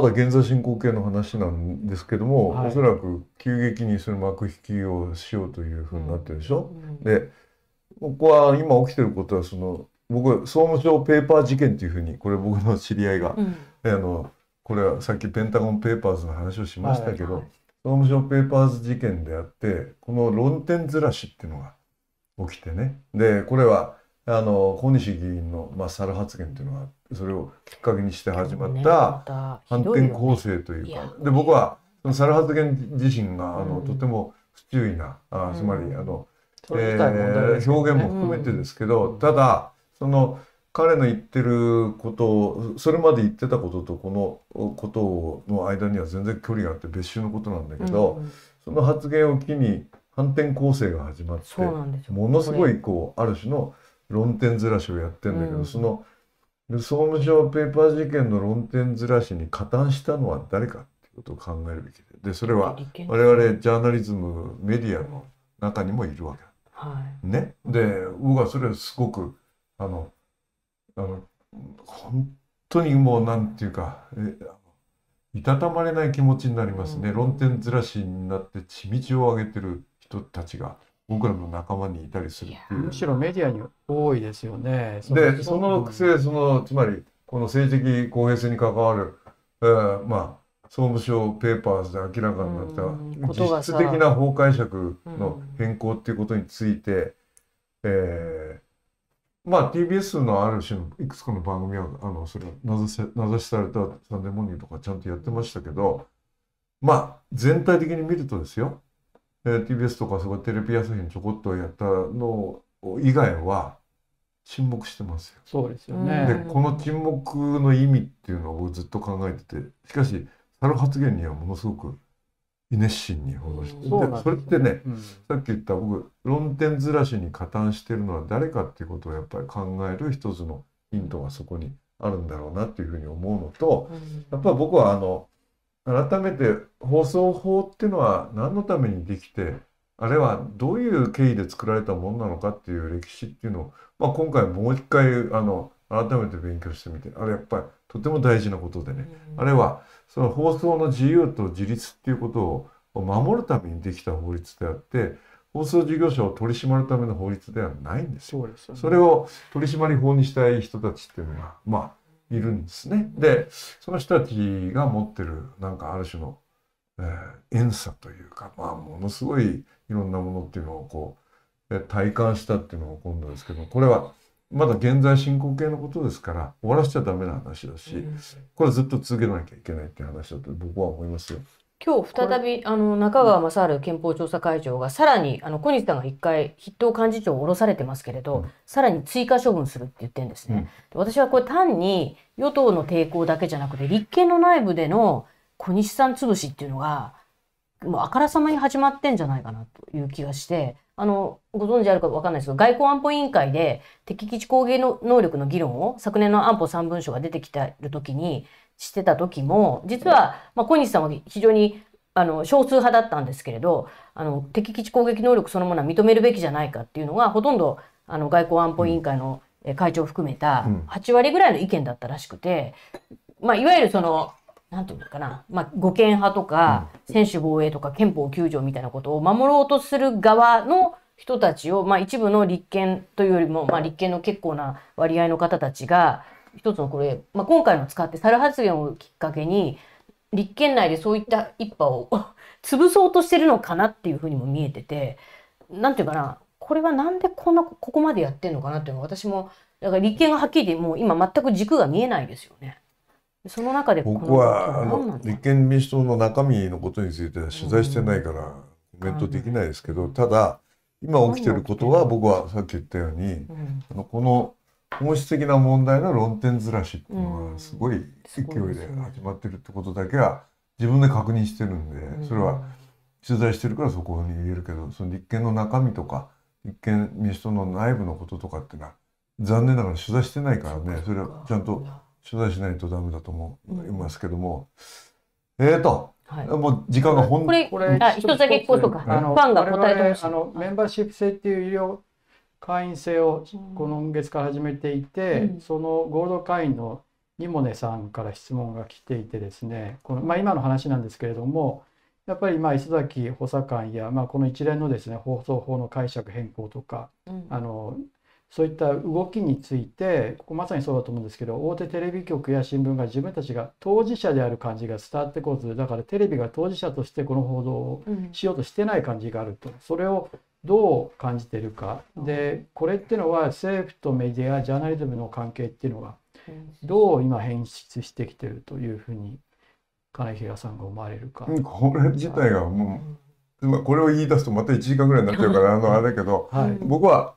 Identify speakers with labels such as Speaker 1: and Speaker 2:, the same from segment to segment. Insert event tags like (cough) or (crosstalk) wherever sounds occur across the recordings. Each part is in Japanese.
Speaker 1: まだ現在進行形の話なんですけども、はい、おそらく急激にその幕引きをしようというふうになってるでしょ。うんうん、で僕は今起きてることはその僕総務省ペーパー事件というふうにこれ僕の知り合いが、うん、あのこれはさっきペンタゴンペーパーズの話をしましたけど、はい、総務省ペーパーズ事件であってこの論点ずらしっていうのが起きてねでこれはあの小西議員の、まあ、発言というのがあって。それをきっかけにして始まった反転攻勢というか、で僕はそのサルハゲン自身があの、とても不注意なあつまりあの、
Speaker 2: え表現も含め
Speaker 1: てですけど、ただその彼の言ってることそれまで言ってたこととこのことの間には全然距離があって別種のことなんだけど、その発言を機に反転攻勢が始まってものすごいこうある種の論点ずらしをやってんだけど、その。で総務省ペーパー事件の論点ずらしに加担したのは誰かっていうことを考えるべきででそれは我々ジャーナリズムメディアの中にもいるわけだ。はい、ね、で僕はそれはすごくあのあの本当にもうなんていうかいたたまれない気持ちになりますね、うん、論点ずらしになって血道を上げてる人たちが僕らの仲間にいたりするっ
Speaker 3: ていうむしろメディアに多いですよねでそ
Speaker 1: のくせそのつまりこの政治的公平性に関わる、えー、まあ総務省ペーパーズで明らかになった実質的な法解釈の変更っていうことについて、うん、えー、まあ TBS のある種のいくつかの番組はあのそれ名指し名指しされた「サンデーモーニング」とかちゃんとやってましたけどまあ全体的に見るとですよ TBS とかそうテレビ朝日にちょこっとやったの以外は沈黙してますよ。
Speaker 3: そうですよね。でこ
Speaker 1: の沈黙の意味っていうのをずっと考えててしかし猿発言にはものすごく熱心に報道して、うんね、それってね、うん、さっき言った僕論点ずらしに加担してるのは誰かっていうことをやっぱり考える一つのヒントがそこにあるんだろうなっていうふうに思うのと、うん、やっぱ僕はあの改めて放送法っていうのは何のためにできてあれはどういう経緯で作られたものなのかっていう歴史っていうのを、まあ、今回もう一回あの改めて勉強してみてあれやっぱりとても大事なことでね、うん、あれはその放送の自由と自立っていうことを守るためにできた法律であって放送事業者を取り締まるための法律ではないんですよ。そ、ね、れを取締法にしたい人たちっていうのがまあいるんですね。でその人たちが持ってるなんかある種の、えー、遠さというか、まあ、ものすごいいろんなものっていうのをこう体感したっていうのが今度ですけどこれはまだ現在進行形のことですから終わらせちゃダメな話だしこれずっと続けなきゃいけないっていう話だと僕は思いますよ。
Speaker 2: 今日再びあの中川正治憲法調査会長がさらにあの小西さんが一回筆頭幹事長を下ろされてますけれど、うん、さらに追加処分するって言ってるんですね、うん、私はこれ単に与党の抵抗だけじゃなくて立憲の内部での小西さん潰しっていうのがもうあからさまに始まってんじゃないかなという気がしてあのご存知あるか分かんないですけど外交安保委員会で敵基地攻撃の能力の議論を昨年の安保3文書が出てきてる時にしてた時も、実は、まあ、小西さんは非常にあの少数派だったんですけれどあの敵基地攻撃能力そのものは認めるべきじゃないかっていうのがほとんどあの外交安保委員会の会長を含めた8割ぐらいの意見だったらしくて、まあ、いわゆるその何て言うのかな、まあ、護憲派とか専守防衛とか憲法9条みたいなことを守ろうとする側の人たちを、まあ、一部の立憲というよりも、まあ、立憲の結構な割合の方たちが一つのこれ、まあ、今回の使って猿発言をきっかけに立憲内でそういった一派を (laughs) 潰そうとしてるのかなっていうふうにも見えてて何て言うかなこれはなんでこんなここまでやってんのかなっていうのは私もだから立憲がはっきり言ってもう今全く軸が見えないですよね。その中で僕はあの
Speaker 1: 立憲民主党の中身のことについては取材してないからコメントできないですけど、うん、ただ今起きてることは僕はさっき言ったように、うん、あのこの本質的な問題の論点ずらしっていうのがすごい勢いで始まってるってことだけは自分で確認してるんでそれは取材してるからそこに言えるけどその立憲の中身とか立憲民主党の内部のこととかっていうのは残念ながら取材してないからねそれはちゃんと取材しないとダメだと思いますけども。えーと、はい、もう時間が本当にこれ一つだけこ
Speaker 2: うとかファンが答え
Speaker 3: てほしいあのメンバーシップ制っていう医療会員制を今月から始めていて、そのゴールド会員のニモネさんから質問が来ていてですねこの、まあ、今の話なんですけれどもやっぱりまあ磯崎補佐官や、まあ、この一連のですね放送法の解釈変更とか、うん、あのそういった動きについてここまさにそうだと思うんですけど大手テレビ局や新聞が自分たちが当事者である感じが伝わってこずだからテレビが当事者としてこの報道をしようとしてない感じがあるとそれをどう感じてるかでこれってのは政府とメディアジャーナリズムの関係っていうのがどう今変質してきてるというふうに金平さんが思われるか。これ自体が
Speaker 1: もうこれを言い出すとまた1時間ぐらいになっちゃうからあのあれだけど、はい、僕は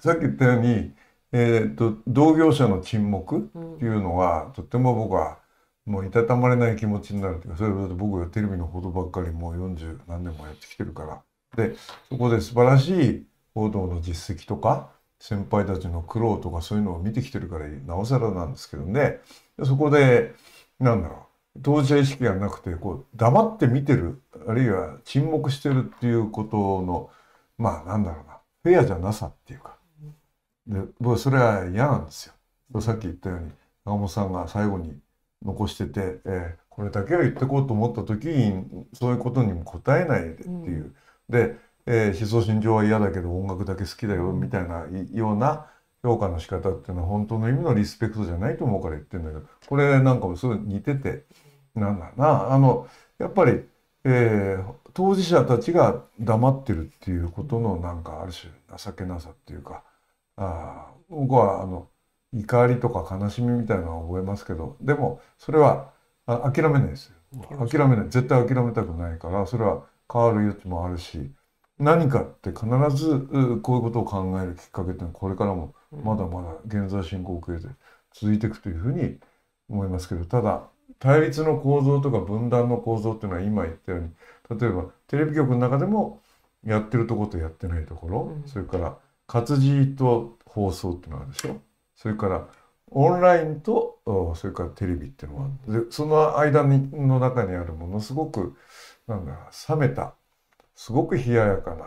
Speaker 1: さっき言ったように、えーと、同業者の沈黙っていうのは、とっても僕はもういたたまれない気持ちになるというかそれは僕はテレビの報道ばっかりもう40何年もやってきてるから。でそこで素晴らしい報道の実績とか先輩たちの苦労とかそういうのを見てきてるからなおさらなんですけどねそこでなんだろう当事者意識がなくてこう黙って見てるあるいは沈黙してるっていうことのまあなんだろうなフェアじゃなさっていうかで僕はそれは嫌なんですよ。さっき言ったように長本さんが最後に残してて、えー、これだけは言ってこうと思った時にそういうことにも答えないでっていう、で、えー、思想信条は嫌だけど音楽だけ好きだよみたいなような評価の仕方っていうのは本当の意味のリスペクトじゃないと思うから言ってるんだけどこれなんかもすごい似ててなんだなあのやっぱり、えー、当事者たちが黙ってるっていうことのなんかある種情けなさっていうかあ僕はあの怒りとか悲しみみたいなのは覚えますけどでもそれはあ諦めないですよ諦めない絶対諦めたくないからそれは変わる余地もあるし何かって必ずこういうことを考えるきっかけっていうのはこれからもまだまだ現在進行形で続いていくというふうに思いますけどただ対立の構造とか分断の構造っていうのは今言ったように例えばテレビ局の中でもやってるとことやってないところ、それから活字と放送っていうのがあるでしょそれからオンラインとそれからテレビっていうのは、うん、でその間にの中にあるものすごくなんだ冷めたすごく冷ややかな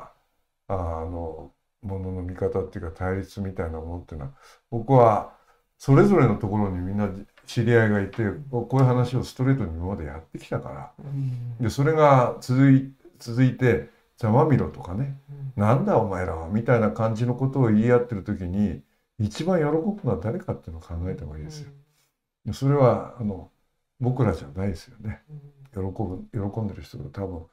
Speaker 1: ああのものの見方っていうか対立みたいなものっていうのは僕はそれぞれのところにみんな知り合いがいてこういう話をストレートに今までやってきたから、うん、でそれが続い続いて「ざまみろ」とかね、うん「なんだお前らは」みたいな感じのことを言い合ってる時に一番喜ぶのは誰かっていうのを考えた方がいいですよ。うんそれはあの僕らじゃないですよね。喜ぶ喜んでる人が多分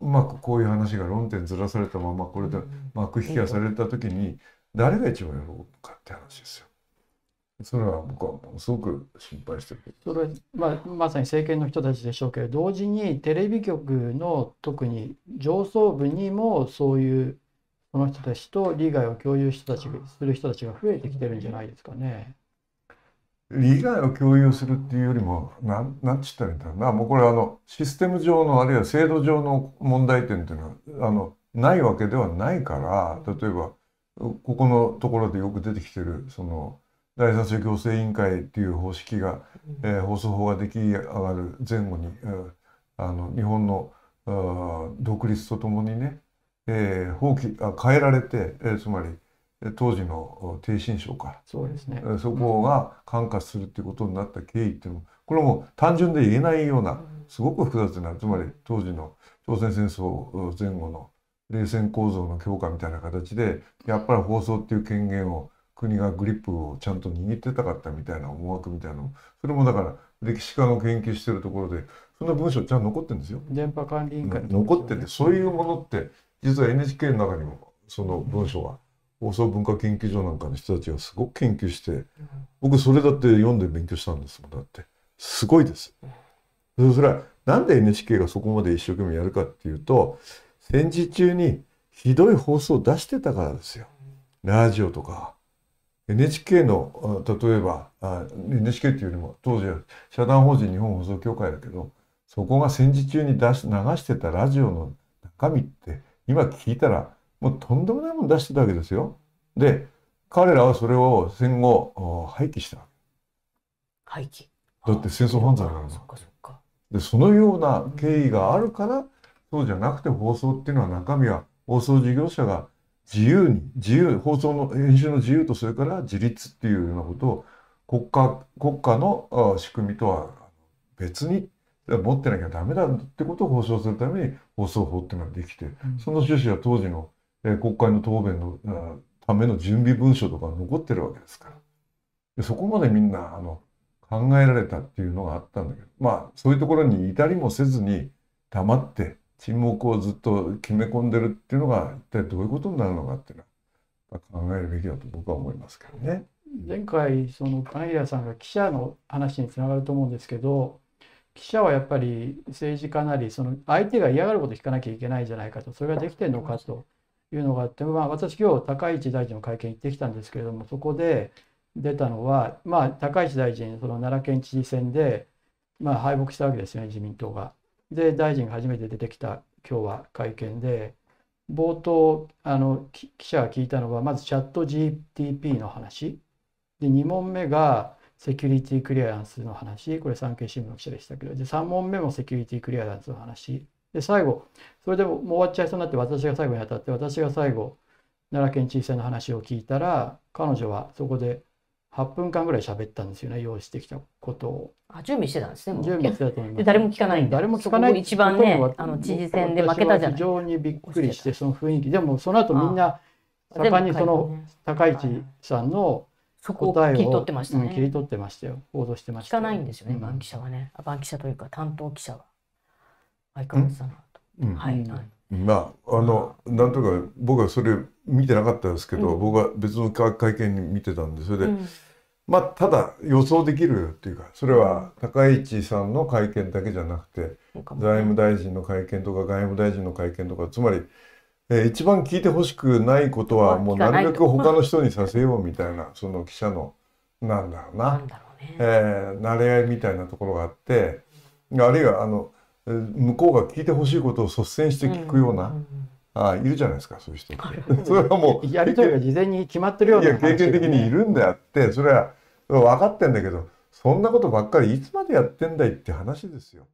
Speaker 1: うまくこういう話が論点ずらされたままこれで幕引きがされた時に誰が一番喜ぶかって話ですよ。それは僕はものすごく心配してる
Speaker 3: それは、まあ、まさに政権の人たちでしょうけど同時にテレビ局の特に上層部にもそういうこの人たちと利害を共有したちする人たちが増えてきてるんじゃないですかね。
Speaker 1: 利害を共有するっていうよりも、なん、なんちったらいいんだろうな。もうこれあの、システム上の、あるいは制度上の問題点っていうのは、あの、ないわけではないから、例えば、ここのところでよく出てきてる、その、第三者行政委員会っていう方式が、えー、放送法が出来上がる前後に、あの、日本の、独立とともにね、えー、放棄あ変えられて、えー、つまり、当時の逓信省かそうです、ね、そこが管轄するっていうことになった経緯っていうのもこれも単純で言えないようなすごく複雑なつまり当時の朝鮮戦争前後の冷戦構造の強化みたいな形でやっぱり放送っていう権限を国がグリップをちゃんと握ってたかったみたいな思惑みたいなのそれもだから歴史家の研究してるところでそんな文章ちゃんと残ってるんですよ。電波管理委員会、ね、残っててそういうものって実は NHK の中にもその文章は。放送文化研究所なんかの人たちがすごく研究して僕それだって読んで勉強したんですもんだってすごいです。それはなんで NHK がそこまで一生懸命やるかっていうと戦時中にひどい放送を出してたからですよラジオとか。NHK の例えば NHK っていうよりも当時は社団法人日本放送協会だけどそこが戦時中に出し流してたラジオの中身って今聞いたらもうとんでもないもの出してたわけですよ。で、彼らはそれを戦後、廃棄した廃棄だって戦争犯罪なんだそで、そのような経緯があるから、うん、そうじゃなくて放送っていうのは中身は放送事業者が自由に、自由、放送の、編集の自由とそれから自立っていうようなことを国家、国家の仕組みとは別に持ってなきゃダメだってことを保障するために放送法っていうのができて、その趣旨は当時のえ国会の答弁の、ための準備文書とか残ってるわけですから。そこまでみんな、あの、考えられたっていうのがあったんだけど、まあ、そういうところに至りもせずに、黙って、沈黙をずっと決め込んでるっていうのが、一体どういうことになるのかっていうのは、考えるべきだと僕は思いますけ
Speaker 3: どね。前回、その、金平さんが記者の話につながると思うんですけど、記者はやっぱり政治家なりその相手が嫌がることを聞かなきゃいけないんじゃないかとそれができてるのかというのがあって、まあ、私今日高市大臣の会見行ってきたんですけれどもそこで出たのは、まあ、高市大臣その奈良県知事選で、まあ、敗北したわけですよね自民党が。で大臣が初めて出てきた今日は会見で冒頭あの記者が聞いたのはまずチャット GTP の話で2問目がセキュリティクリアランスの話これ産経新聞の記者でしたけどで3問目もセキュリティクリアランスの話で、最後、それでもう終わっちゃいそうになって私が最後に当たって、私が最後、奈良県知事選の話を聞いたら、彼女はそこで8分間ぐらい喋ったんですよね、用意してきたことを。あ、準備してたんですね、もう。準備してたと思います。誰も
Speaker 2: 聞かないん誰も聞かない。一番ね、あの知事選で負けたじゃん非常
Speaker 3: にびっくりして、その雰囲気。でも、その後みんな、
Speaker 2: 盛んにその
Speaker 3: 高市さんの、そこを切り取ってましたね、うん。切り取ってましたよ。
Speaker 2: 報道してました。聞かないんですよね、バンキシャはね。バンキシャというか担当記者は。相変わらずだなと。うん、はい、はい
Speaker 3: ま
Speaker 1: あ、あのなんとか僕はそれ見てなかったですけど、うん、僕は別の会見に見てたんでそれで、うん、まあただ予想できるっていうかそれは高市さんの会見だけじゃなくて、財務大臣の会見とか外務大臣の会見とかつまり、えー、一番聞いてほしくないことはもうなるべく他の人にさせようみたいなその記者のなんだろうなな、ね、えー、慣れ合いみたいなところがあってあるいはあの。向こうが聞いてほしいことを率先して聞くような、ああいるじゃないですかそういう人って (laughs) それはもうやり取りが事前に決まってるような、ね、経験的にいるんであってそれは分かってんだけどそんなことばっかりいつまでやってんだいって話ですよ。